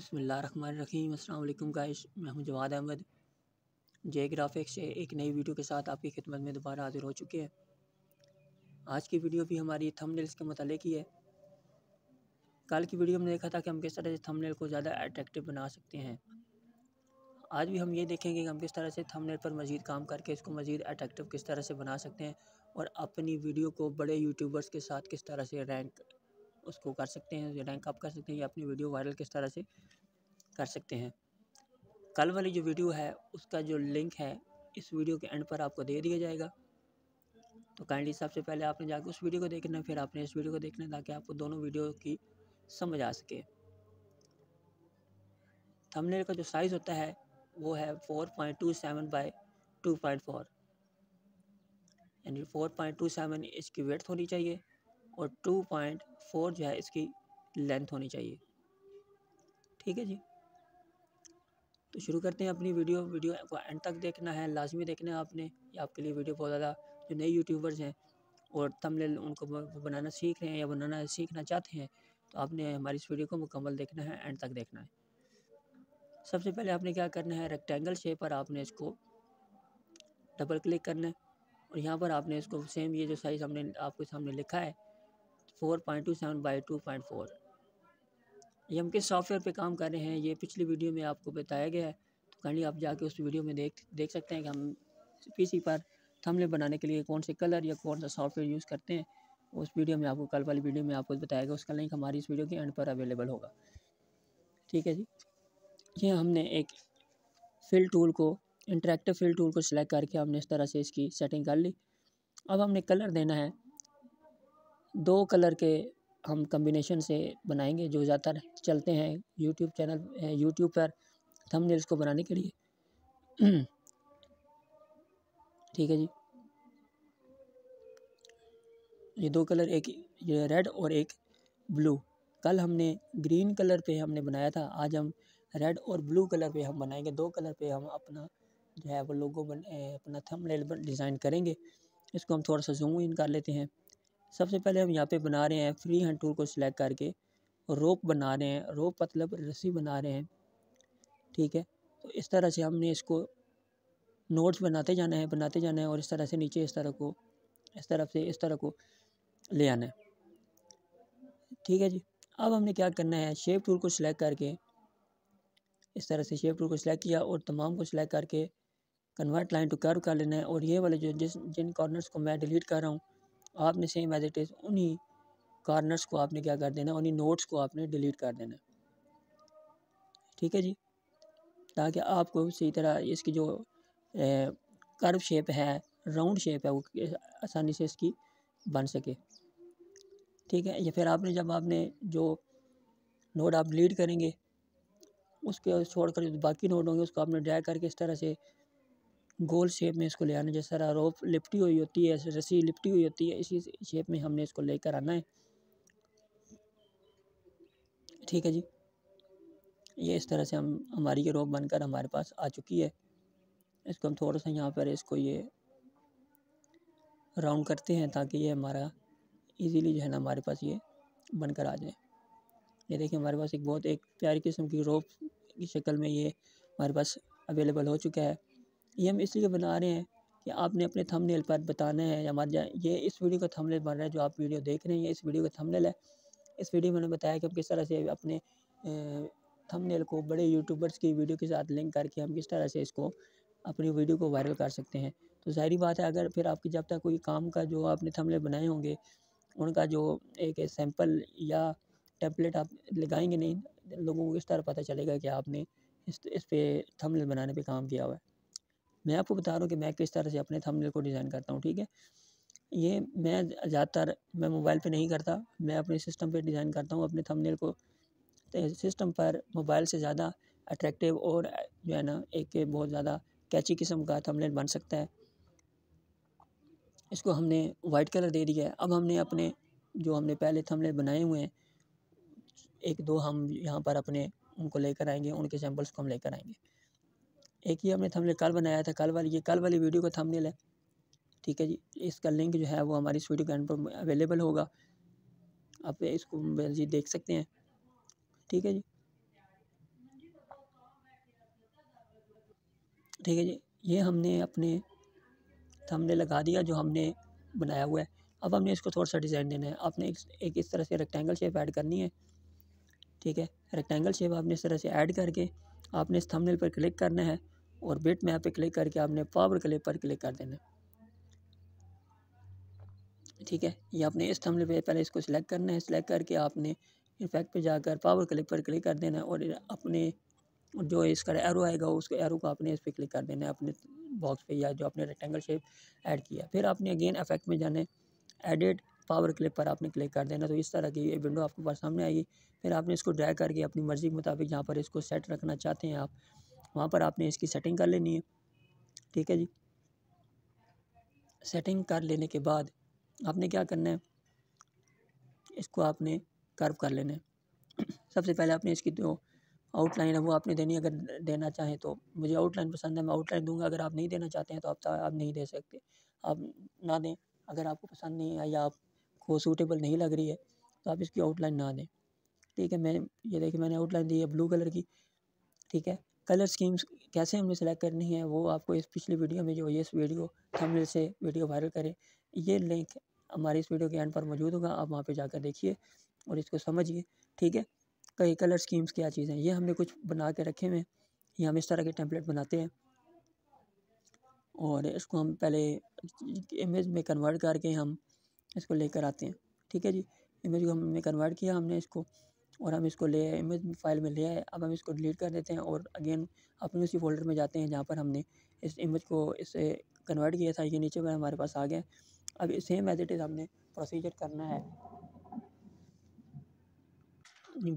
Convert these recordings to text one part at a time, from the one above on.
बसमीम अल्लाम गाइस मैं हूं जवाद अहमद जे ग्राफिक्स से एक नई वीडियो के साथ आपकी खिदमत में दोबारा हाजिर हो चुके हैं आज की वीडियो भी हमारी थंबनेल्स के मतलब ही है कल की वीडियो में देखा था कि हम किस तरह से थंबनेल को ज़्यादा अट्रैक्टिव बना सकते हैं आज भी हम ये देखेंगे कि हम किस तरह से थंबनेल पर मज़ीद काम करके इसको मज़ीद अट्रैक्टिव किस तरह से बना सकते हैं और अपनी वीडियो को बड़े यूट्यूबर्स के साथ किस तरह से रैंक उसको कर सकते हैं रैंक अप कर सकते हैं या अपनी वीडियो वायरल किस तरह से कर सकते हैं कल वाली जो वीडियो है उसका जो लिंक है इस वीडियो के एंड पर आपको दे दिया जाएगा तो काइंडली सबसे पहले आपने जाकर उस वीडियो को देखना फिर आपने इस वीडियो को देखना ताकि आपको दोनों वीडियो की समझ आ सके थंबनेल का जो साइज़ होता है वो है four point two seven by two point four यानी फोर पॉइंट टू सेवन इसकी वेट होनी चाहिए और टू पॉइंट फोर जो है इसकी लेंथ होनी चाहिए ठीक है जी तो शुरू करते हैं अपनी वीडियो वीडियो को एंड तक देखना है लाजमी देखना है आपने ये आपके लिए वीडियो बहुत ज़्यादा जो नए यूट्यूबर्स हैं और तमले उनको बनाना सीख रहे हैं या बनाना सीखना चाहते हैं तो आपने हमारी इस वीडियो को मुकम्मल देखना है एंड तक देखना है सबसे पहले आपने क्या करना है रेक्टेंगल शेप पर आपने इसको डबल क्लिक करना है और यहाँ पर आपने इसको सेम ये जो साइज़ हमने आपके सामने लिखा है four point two seven by two point four ये हम किस सॉफ्टवेयर पे काम कर रहे हैं ये पिछली वीडियो में आपको बताया गया है तो कहीं आप जाके उस वीडियो में देख देख सकते हैं कि हम पीसी पर थमले बनाने के लिए कौन से कलर या कौन सा सॉफ्टवेयर यूज़ करते हैं उस वीडियो में आपको कल वाली वीडियो में आपको बताया गया उसका लिंक हमारी इस वीडियो के एंड पर अवेलेबल होगा ठीक है जी ये हमने एक फिल टूल को इंटरेक्टिव फिल टूल को सिलेक्ट करके हमने इस तरह से इसकी सेटिंग कर ली अब हमने कलर देना है दो कलर के हम कम्बिनेशन से बनाएंगे जो ज़्यादातर चलते हैं यूट्यूब चैनल यूट्यूब पर थंबनेल्स को बनाने के लिए ठीक है जी ये दो कलर एक ये रेड और एक ब्लू कल हमने ग्रीन कलर पे हमने बनाया था आज हम रेड और ब्लू कलर पे हम बनाएंगे दो कलर पे हम अपना जो है वो लोगो बन अपना थंबनेल डिज़ाइन करेंगे इसको हम थोड़ा सा जूम इन कर लेते हैं सबसे पहले हम यहाँ पे बना रहे हैं फ्री हैंड टूल को सिलेक्ट करके और रोप बना रहे हैं रोप मतलब रस्सी बना रहे हैं ठीक है तो इस तरह से हमने इसको नोट्स बनाते जाना है बनाते जाना है और इस तरह से नीचे इस तरह को इस तरफ से इस तरह को ले आना है ठीक है जी अब हमने क्या करना है शेप टूल को सिलेक्ट करके इस तरह से शेप टूल को सिलेक्ट किया और तमाम को सिलेक्ट करके कन्वर्ट लाइन टू कर्व कर लेना है और ये वाले जो जिस जिन कॉर्नर्स को मैं डिलीट कर रहा हूँ आपने सेम एज इट इज़ उन्हीं कॉर्नर्स को आपने क्या कर देना उन्हीं नोट्स को आपने डिलीट कर देना ठीक है जी ताकि आपको सही तरह इसकी जो कर्व शेप है राउंड शेप है वो आसानी से इसकी बन सके ठीक है या फिर आपने जब आपने जो नोट आप डिलीट करेंगे उसके छोड़ कर बाकी नोट होंगे उसको आपने ड्रैग करके इस तरह से गोल शेप में इसको ले आना जैसे रोप लिपटी हुई होती है रस्सी लिपटी हुई होती है इसी शेप में हमने इसको लेकर आना है ठीक है जी ये इस तरह से हम हमारी ये रोप बनकर हमारे पास आ चुकी है इसको हम थोड़ा सा यहाँ पर इसको ये राउंड करते हैं ताकि ये हमारा इजीली जो है ना हमारे पास ये बनकर आ जाए ये देखिए हमारे पास एक बहुत एक प्यारी किस्म की रोप की शक्ल में ये हमारे पास अवेलेबल हो चुका है ये हम इसलिए बना रहे हैं कि आपने अपने थंबनेल पर बताना है या हमारे ये इस वीडियो का थंबनेल बन रहा है जो आप वीडियो देख रहे हैं इस वीडियो का थंबनेल है इस वीडियो में मैंने बताया कि हम किस तरह से अपने थंबनेल को बड़े यूट्यूबर्स की वीडियो के साथ लिंक करके हम किस तरह से इसको अपनी वीडियो को वायरल कर सकते हैं तो ज़ाहरी बात है अगर फिर आपकी जब तक कोई काम का जो आपने थमले बनाए होंगे उनका जो एक सैम्पल या टेम्पलेट आप लगाएंगे नहीं लोगों को इस तरह पता चलेगा कि आपने इस इस पर थमले बनाने पे काम किया हुआ है मैं आपको बता रहा हूँ कि मैं किस तरह से अपने थंबनेल को डिज़ाइन करता हूँ ठीक है ये मैं ज़्यादातर मैं मोबाइल पे नहीं करता मैं अपने सिस्टम पे डिज़ाइन करता हूँ अपने थंबनेल को तो सिस्टम पर मोबाइल से ज़्यादा अट्रैक्टिव और जो है ना एक बहुत ज़्यादा कैची किस्म का थंबनेल बन सकता है इसको हमने वाइट कलर दे दिया है अब हमने अपने जो हमने पहले थंबनेल बनाए हुए हैं एक दो हम यहाँ पर अपने उनको लेकर आएंगे उनके सैम्पल्स को हम लेकर आएंगे एक ये हमने थंबनेल कल बनाया था कल वाली ये कल वाली वीडियो का थंबनेल है ठीक है जी इसका लिंक जो है वो हमारी स्वीडियो वीडियो पर अवेलेबल होगा आप इसको जी देख सकते हैं ठीक है जी ठीक है जी ये हमने अपने थंबनेल लगा दिया जो हमने बनाया हुआ है अब हमने इसको थोड़ा सा डिज़ाइन देना है आपने एक, एक इस तरह से रेक्टेंगल शेप ऐड करनी है ठीक है रेक्टेंगल शेप आपने इस तरह से ऐड करके आपने इस थंबनेल पर क्लिक करना है और बिट में यहाँ पे क्लिक करके आपने पावर क्लिप पर क्लिक कर देना ठीक है ये आपने इस थंबनेल पे पहले इसको सिलेक्ट करना है सिलेक्ट करके आपने इफेक्ट पे जाकर पावर क्लिप पर क्लिक कर देना है और अपने जो इसका एरो आएगा उसको एरो को आपने इस पर क्लिक कर देना है अपने बॉक्स पर या जो आपने रेक्टेंगल शेप ऐड किया फिर आपने अगेन इफेक्ट में जाना है एडिट पावर क्लिप पर आपने क्लिक कर देना तो इस तरह की ये विंडो आपके पास सामने आएगी फिर आपने इसको ड्रैग करके अपनी मर्ज़ी के मुताबिक जहाँ पर इसको सेट रखना चाहते हैं आप वहाँ पर आपने इसकी सेटिंग कर लेनी है ठीक है जी सेटिंग कर लेने के बाद आपने क्या करना है इसको आपने कर्व कर लेना है सबसे पहले आपने इसकी जो आउटलाइन है वो आपने देनी अगर देना चाहें तो मुझे आउटलाइन पसंद है मैं आउटलाइन दूंगा अगर आप नहीं देना चाहते हैं तो आप आप नहीं दे सकते आप ना दें अगर आपको पसंद नहीं है या आप वो सूटेबल नहीं लग रही है तो आप इसकी आउटलाइन ना दें ठीक है मैं ये देखिए मैंने आउटलाइन दी है ब्लू कलर की ठीक है कलर स्कीम्स कैसे हमने सेलेक्ट करनी है वो आपको इस पिछली वीडियो में जो ये इस वीडियो थंबनेल से वीडियो वायरल करें ये लिंक हमारे इस वीडियो के एंड पर मौजूद होगा आप वहाँ पर जाकर देखिए और इसको समझिए ठीक है कई कलर स्कीम्स क्या चीज़ें ये हमने कुछ बना के रखे हुए हैं ये हम इस तरह के टेम्पलेट बनाते हैं और इसको हम पहले इमेज में कन्वर्ट करके हम इसको लेकर आते हैं ठीक है जी इमेज को हमने कन्वर्ट किया हमने इसको और हम इसको ले इमेज फाइल में ले आए अब हम इसको डिलीट कर देते हैं और अगेन अपने उसी फोल्डर में जाते हैं जहाँ पर हमने इस इमेज को इसे कन्वर्ट किया था ये नीचे में हमारे पास आ गया अब सेम एज इट इज़ हमने प्रोसीजर करना है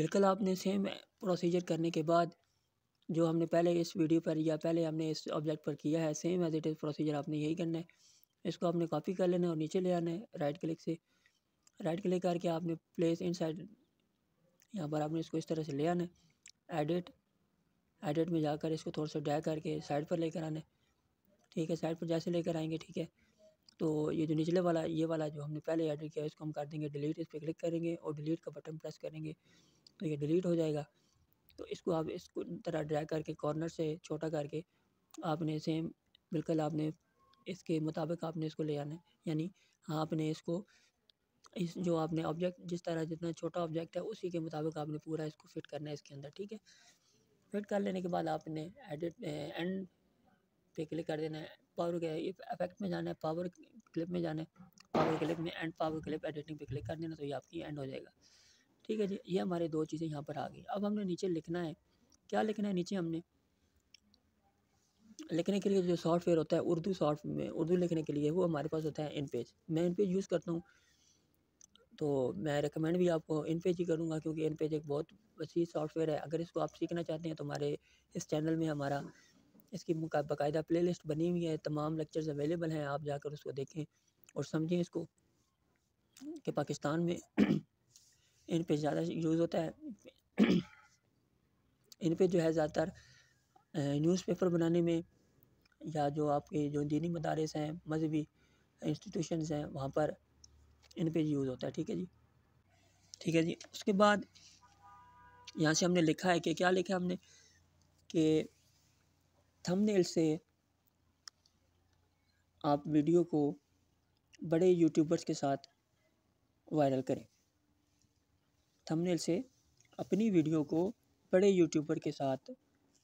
बिल्कुल आपने सेम प्रोसीजर करने के बाद जो हमने पहले इस वीडियो पर या पहले हमने इस ऑब्जेक्ट पर किया है same as it is procedure आपने यही करना है इसको आपने कॉपी कर लेना है और नीचे ले आना है राइट क्लिक से राइट क्लिक करके आपने प्लेस इन साइड यहाँ पर आपने इसको इस तरह से ले आना है एडिट एडिट में जाकर इसको थोड़ा सा ड्रैग करके साइड पर लेकर आना है ठीक है साइड पर जैसे लेकर आएंगे ठीक है तो ये जो निचले वाला ये वाला जो हमने पहले एडिट किया इसको हम कर देंगे डिलीट इस पर क्लिक करेंगे और डिलीट का बटन प्रेस करेंगे तो ये डिलीट हो जाएगा तो इसको आप इसको तरह ड्रैग करके कॉर्नर से छोटा करके आपने सेम बिल्कुल आपने इसके मुताबिक आपने इसको ले आना है यानी आपने इसको इस जो आपने ऑब्जेक्ट जिस तरह जितना छोटा ऑब्जेक्ट है उसी के मुताबिक आपने पूरा इसको फिट करना है इसके अंदर ठीक है फिट कर लेने के बाद आपने एडिट एंड पे क्लिक कर देना है पावर के इफेक्ट में जाना है पावर क्लिप में जाना है पावर क्लिप में एंड पावर क्लिप एडिटिंग पे क्लिक कर देना तो ये आपकी एंड हो जाएगा ठीक है जी ये हमारे दो चीज़ें यहाँ पर आ गई अब हमने नीचे लिखना है क्या लिखना है नीचे हमने लिखने के लिए जो सॉफ्टवेयर होता है उर्दू सॉफ्ट में उर्दू लिखने के लिए वो हमारे पास होता है इन पेज मैं इन पेज यूज़ करता हूँ तो मैं रिकमेंड भी आपको इन पेज ही करूँगा क्योंकि इन पेज एक बहुत अच्छी सॉफ्टवेयर है अगर इसको आप सीखना चाहते हैं तो हमारे इस चैनल में हमारा इसकी बाकायदा लिस्ट बनी हुई है तमाम लेक्चर्स अवेलेबल हैं आप जाकर उसको देखें और समझें इसको कि पाकिस्तान में इन पेज ज़्यादा यूज़ होता है इन पे जो है ज़्यादातर न्यूज़पेपर बनाने में या जो आपके जो दीनी मदारस हैं मजहबी इंस्टीट्यूशन हैं वहाँ पर इन पे यूज़ होता है ठीक है जी ठीक है जी उसके बाद यहाँ से हमने लिखा है कि क्या लिखा हमने कि थंबनेल से आप वीडियो को बड़े यूट्यूबर्स के साथ वायरल करें थंबनेल से अपनी वीडियो को बड़े यूट्यूबर के साथ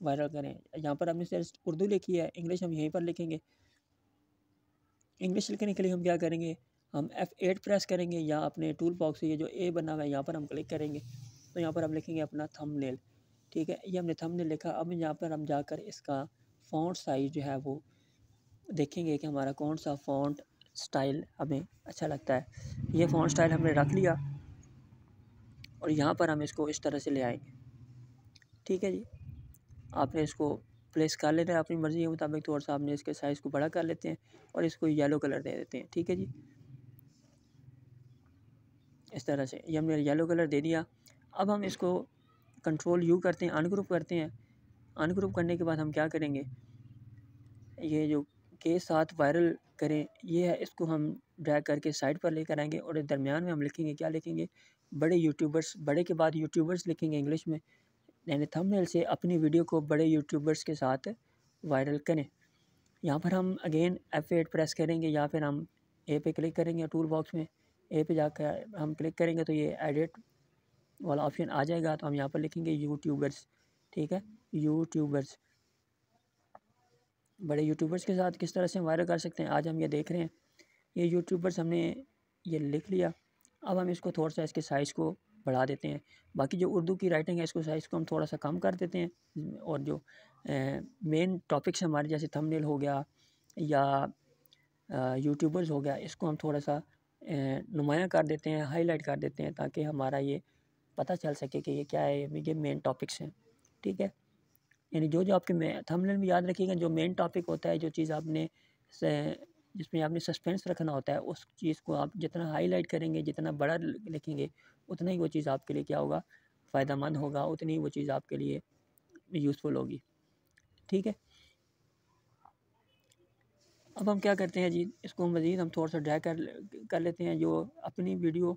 वायरल करें यहाँ पर हमने सिर्फ उर्दू लिखी है इंग्लिश हम यहीं पर लिखेंगे इंग्लिश लिखने के लिए हम क्या करेंगे हम एफ़ एट प्रेस करेंगे या अपने टूल बॉक्स से ये जो ए बना हुआ है यहाँ पर हम क्लिक करेंगे तो यहाँ पर हम लिखेंगे अपना थम ठीक है ये हमने थम लिखा अब यहाँ पर हम जाकर इसका फ़ॉन्ट साइज़ जो है वो देखेंगे कि हमारा कौन सा फ़ॉन्ट स्टाइल हमें अच्छा लगता है ये फ़ॉन्ट स्टाइल हमने रख लिया और यहाँ पर हम इसको इस तरह से ले आएंगे ठीक है जी आपने इसको प्लेस कर लेना है अपनी मर्ज़ी के मुताबिक थोड़ा तो सा आपने इसके साइज़ को बड़ा कर लेते हैं और इसको येलो कलर दे देते हैं ठीक है जी इस तरह से ये हमने येलो कलर दे दिया अब हम इसको कंट्रोल यू करते हैं अनग्रुप करते हैं अनग्रुप करने के बाद हम क्या करेंगे ये जो के साथ वायरल करें ये है इसको हम ड्रैग करके साइड पर लेकर आएंगे और इस दरमियान में हम लिखेंगे क्या लिखेंगे बड़े यूट्यूबर्स बड़े के बाद यूट्यूबर्स लिखेंगे इंग्लिश में यानी थंबनेल से अपनी वीडियो को बड़े यूट्यूबर्स के साथ वायरल करें यहाँ पर हम अगेन एफ़ एट प्रेस करेंगे या फिर हम ए पे क्लिक करेंगे टूल बॉक्स में ए पे जाकर हम क्लिक करेंगे तो ये एडिट वाला ऑप्शन आ जाएगा तो हम यहाँ पर लिखेंगे यूट्यूबर्स ठीक है यूट्यूबर्स बड़े यूट्यूबर्स के साथ किस तरह से हम वायरल कर सकते हैं आज हम ये देख रहे हैं ये यूट्यूबर्स हमने ये लिख लिया अब हम इसको थोड़ा सा इसके साइज़ को बढ़ा देते हैं बाकी जो उर्दू की राइटिंग है इसको साइज़ को हम थोड़ा सा कम कर देते हैं और जो मेन टॉपिक्स हमारे जैसे थंबनेल हो गया या यूट्यूबर्स हो गया इसको हम थोड़ा सा नुमाया कर देते हैं हाईलाइट कर देते हैं ताकि हमारा ये पता चल सके कि ये क्या है ये मेन टॉपिक्स हैं ठीक है यानी जो जो आपके थंबनेल में याद रखिएगा जो मेन टॉपिक होता है जो चीज़ आपने जिसमें आपने सस्पेंस रखना होता है उस चीज़ को आप जितना हाईलाइट करेंगे जितना बड़ा लिखेंगे उतना ही वो चीज़ आपके लिए क्या होगा फ़ायदा मंद होगा उतनी ही वो चीज़ आपके लिए यूज़फुल होगी ठीक है अब हम क्या करते हैं जी इसको मज़ीद हम थोड़ा सा ड्राई कर कर लेते हैं जो अपनी वीडियो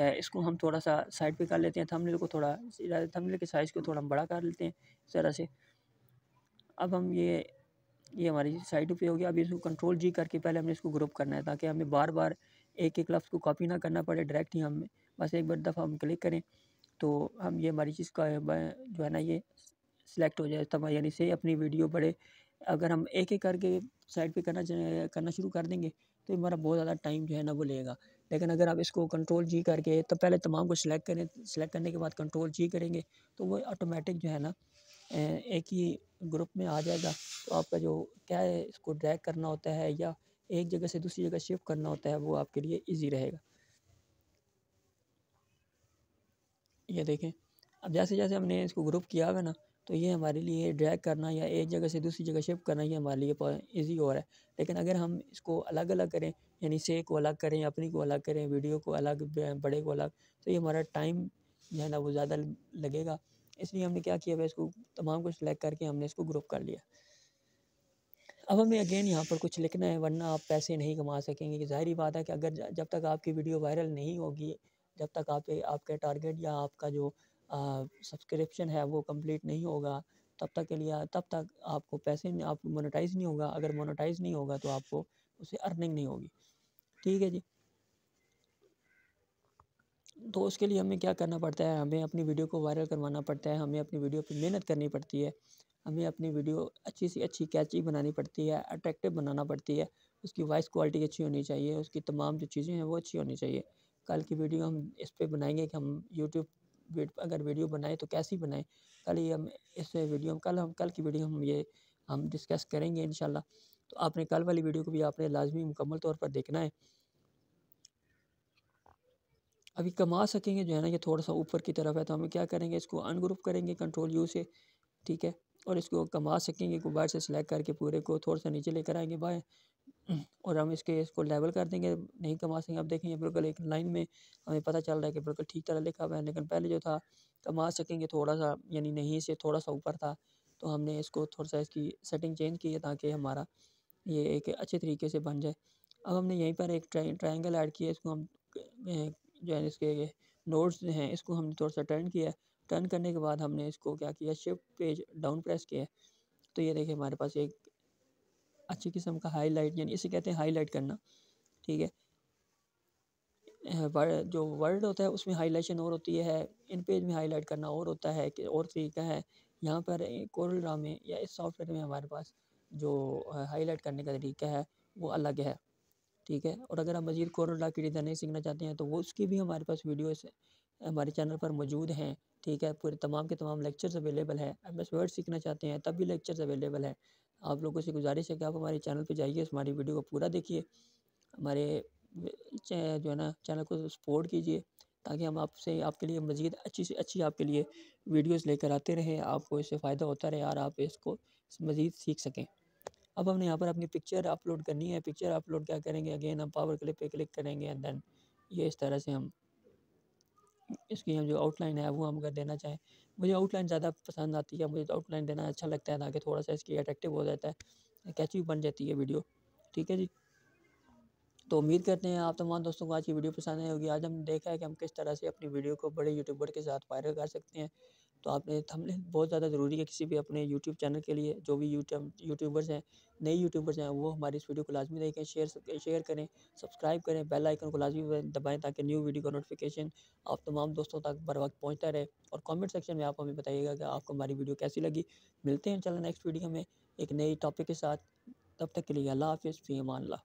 है इसको हम थोड़ा सा साइड पे कर लेते हैं थंबनेल को थोड़ा थंबनेल के साइज़ को थोड़ा हम बड़ा कर लेते हैं इस तरह से अब हम ये ये हमारी साइड पे हो गया अभी इसको कंट्रोल जी करके पहले हमने इसको ग्रुप करना है ताकि हमें बार बार एक एक लफ्ज़ को कॉपी ना करना पड़े डायरेक्ट ही हम बस एक बार दफ़ा हम क्लिक करें तो हम ये हमारी चीज़ का जो है ना ये सिलेक्ट हो जाए तब यानी से अपनी वीडियो बढ़े अगर हम एक एक करके साइड पे करना करना शुरू कर देंगे तो हमारा बहुत ज़्यादा टाइम जो है ना वो लेगा लेकिन अगर आप इसको कंट्रोल जी करके तो पहले तमाम को सिलेक्ट करें सिलेक्ट करने के बाद कंट्रोल जी करेंगे तो वो ऑटोमेटिक जो है ना एक ही ग्रुप में आ जाएगा तो आपका जो क्या है इसको ड्रैग करना होता है या एक जगह से दूसरी जगह शिफ्ट करना होता है वो आपके लिए इजी रहेगा ये देखें अब जैसे जैसे हमने इसको ग्रुप किया हुआ ना तो ये हमारे लिए ड्रैग करना या एक जगह से दूसरी जगह शिफ्ट करना ये हमारे लिए इजी हो रहा है लेकिन अगर हम इसको अलग अलग करें यानी से को अलग करें अपनी को अलग करें वीडियो को अलग बड़े को अलग तो ये हमारा टाइम जो है ना वो ज़्यादा लगेगा इसलिए हमने क्या किया इसको तमाम को सिलेक्ट करके हमने इसको ग्रुप कर लिया अब हमें अगेन यहाँ पर कुछ लिखना है वरना आप पैसे नहीं कमा सकेंगे कि ज़ाहरी बात है कि अगर जब तक आपकी वीडियो वायरल नहीं होगी जब तक आप आपके टारगेट या आपका जो सब्सक्रिप्शन है वो कंप्लीट नहीं होगा तब तक के लिए तब तक आपको पैसे नहीं आप मोनेटाइज नहीं होगा अगर मोनेटाइज नहीं होगा तो आपको उसे अर्निंग नहीं होगी ठीक है जी तो उसके लिए हमें क्या करना पड़ता है हमें अपनी वीडियो को वायरल करवाना पड़ता है हमें अपनी वीडियो पर मेहनत करनी पड़ती है हमें अपनी वीडियो अच्छी सी अच्छी कैची बनानी पड़ती है अट्रैक्टिव बनाना पड़ती है उसकी वॉइस क्वालिटी अच्छी होनी चाहिए उसकी तमाम जो चीज़ें हैं वो अच्छी होनी चाहिए कल की वीडियो हम इस पर बनाएंगे कि हम यूट्यूब अगर वीडियो बनाएं तो कैसी बनाएं कल ही हम इस वीडियो कल हम कल की वीडियो हम ये हम डिस्कस करेंगे इन तो आपने कल वाली वीडियो को भी आपने लाजमी मुकम्मल तौर पर देखना है अभी कमा सकेंगे जो है ना ये थोड़ा सा ऊपर की तरफ है तो हम क्या करेंगे इसको अनग्रुप करेंगे कंट्रोल यू से ठीक है और इसको कमा सकेंगे को बाहर से सिलेक्ट करके पूरे को थोड़ा सा नीचे लेकर आएंगे बाय और हम इसके इसको लेवल कर देंगे नहीं कमा सकेंगे अब देखेंगे बिल्कुल एक लाइन में हमें पता चल रहा है कि बिल्कुल ठीक तरह लिखा हुआ है लेकिन पहले जो था कमा सकेंगे थोड़ा सा यानी नहीं से थोड़ा सा ऊपर था तो हमने इसको थोड़ा सा इसकी सेटिंग चेंज की है ताकि हमारा ये एक अच्छे तरीके से बन जाए अब हमने यहीं पर एक ट्राइंगल ऐड किया इसको हम जो है इसके नोट्स हैं इसको हमने थोड़ा सा टर्न किया टर्न करने के बाद हमने इसको क्या किया शिफ्ट पेज डाउन प्रेस किया तो ये देखिए हमारे पास एक अच्छी किस्म का हाईलाइट यानी इसे कहते हैं हाईलाइट करना ठीक है वर्ड जो वर्ड होता है उसमें हाईलाइशन और होती है इन पेज में हाईलाइट करना और होता है कि और तरीका है यहाँ पर कोरल ड्रा में या इस सॉफ्टवेयर में हमारे पास जो हाईलाइट करने का तरीका है वो अलग है ठीक है और अगर आप मजीद कोरोना की डिज़ाइनिंग सीखना चाहते हैं तो वो उसकी भी हमारे पास वीडियोस हमारे चैनल पर मौजूद हैं ठीक है पूरे तमाम के तमाम लेक्चर्स अवेलेबल है एम एस वर्ड सीखना चाहते हैं तब भी लेक्चर्स अवेलेबल है आप लोगों से गुजारिश है कि आप हमारे चैनल पर जाइए हमारी वीडियो को पूरा देखिए हमारे जो है ना चैनल को सपोर्ट कीजिए ताकि हम आपसे आपके लिए मज़ीद अच्छी से अच्छी आपके लिए वीडियोस लेकर आते रहें आपको इससे फ़ायदा होता रहे और आप इसको मज़ीद सीख सकें अब हमने यहाँ पर अपनी पिक्चर अपलोड करनी है पिक्चर अपलोड क्या करेंगे अगेन हम पावर क्लिप पे क्लिक करेंगे एंड देन ये इस तरह से हम इसकी हम जो आउटलाइन है वो हम अगर देना चाहें मुझे आउटलाइन ज़्यादा पसंद आती है मुझे आउटलाइन तो देना अच्छा लगता है ताकि थोड़ा सा इसकी अट्रैक्टिव हो जाता है कैची बन जाती है वीडियो ठीक है जी तो उम्मीद करते हैं आप तमाम दोस्तों को आज की वीडियो पसंद आई होगी आज हमने देखा है कि हम किस तरह से अपनी वीडियो को बड़े यूट्यूबर के साथ वायरल कर सकते हैं तो आपने थंबनेल बहुत ज़्यादा ज़रूरी है किसी भी अपने यूट्यूब चैनल के लिए जो भी यूट्यूब यूट्यूबर्स हैं नए यूट्यूबर्स हैं वो हमारी इस वीडियो को लाजमी देखें शेयर शेयर करें सब्सक्राइब करें बेल आइकन को लाजमी दबाएं ताकि न्यू वीडियो का नोटिफिकेशन आप तमाम दोस्तों तक बर वक्त पहुँचता रहे और कॉमेंट सेक्शन में आप हमें बताइएगा कि आपको हमारी वीडियो कैसी लगी मिलते हैं चलो नेक्स्ट वीडियो में एक नई टॉपिक के साथ तब तक के लिए अल्लाह हाफिज़ फ़ी अमान